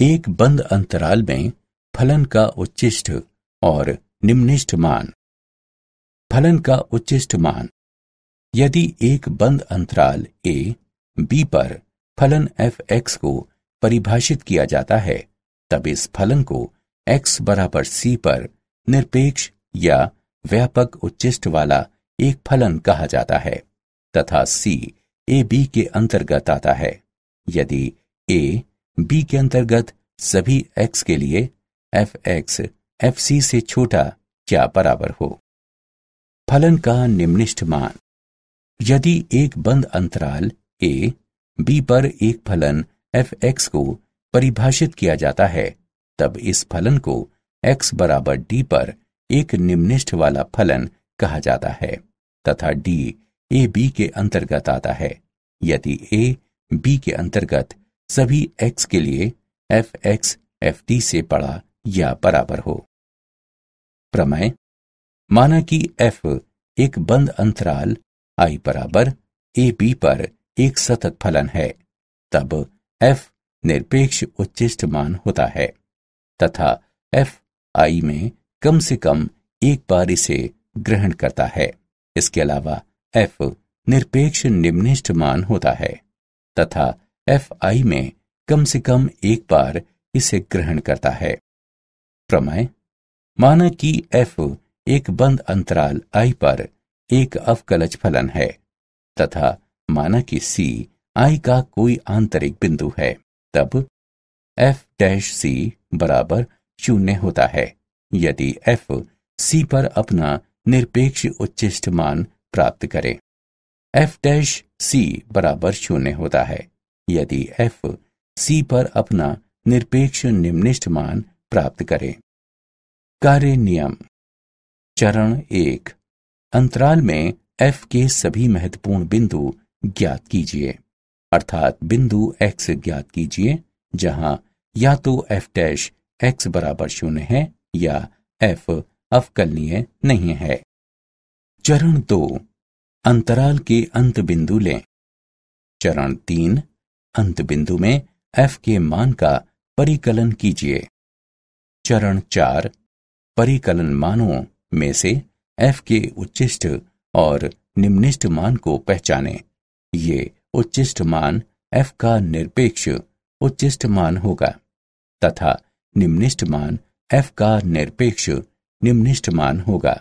एक बंद अंतराल में फलन का उच्चिष्ट और निम्निष्ठ मान फलन का उच्चिष्ट मान यदि एक बंद अंतराल ए बी पर फलन एफ एक्स को परिभाषित किया जाता है तब इस फलन को x बराबर सी पर निरपेक्ष या व्यापक उच्चिष्ट वाला एक फलन कहा जाता है तथा c ए बी के अंतर्गत आता है यदि ए बी के अंतर्गत सभी एक्स के लिए एफ एक्स एफ सी से छोटा क्या बराबर हो फलन का निम्निष्ठ मान यदि एक बंद अंतराल ए बी पर एक फलन एफ एक्स को परिभाषित किया जाता है तब इस फलन को x बराबर डी पर एक निम्निष्ठ वाला फलन कहा जाता है तथा डी ए बी के अंतर्गत आता है यदि ए बी के अंतर्गत सभी x के लिए एफ एक्स एफ टी से बड़ा या बराबर हो प्रमेय माना कि f एक बंद अंतराल i बराबर ए बी पर एक सतत फलन है तब f निरपेक्ष उच्चिष्ट मान होता है तथा f i में कम से कम एक बार इसे ग्रहण करता है इसके अलावा f निरपेक्ष निम्निष्ठ मान होता है तथा एफ आई में कम से कम एक बार इसे ग्रहण करता है प्रमय माना कि एफ एक बंद अंतराल आई पर एक अवकलज फलन है तथा माना कि सी आई का कोई आंतरिक बिंदु है तब एफ डैश सी बराबर शून्य होता है यदि एफ सी पर अपना निरपेक्ष उच्चिष्ट मान प्राप्त करें एफ डैश सी बराबर शून्य होता है यदि एफ सी पर अपना निरपेक्ष निम्निष्ठ मान प्राप्त करें कार्य नियम चरण एक अंतराल में एफ के सभी महत्वपूर्ण बिंदु ज्ञात कीजिए अर्थात बिंदु एक्स ज्ञात कीजिए जहां या तो एफ डैश एक्स बराबर शून्य है या एफ अवकलनीय नहीं है चरण दो अंतराल के अंत बिंदु लें चरण तीन अंत बिंदु में एफ के मान का परिकलन कीजिए चरण चार परिकलन मानों में से एफ के उच्चिष्ट और निम्निष्ट मान को पहचाने ये उच्चिष्ट मान एफ का निरपेक्ष उच्चिष्ट मान होगा तथा निम्निष्ट मान एफ का निरपेक्ष निम्निष्ट मान होगा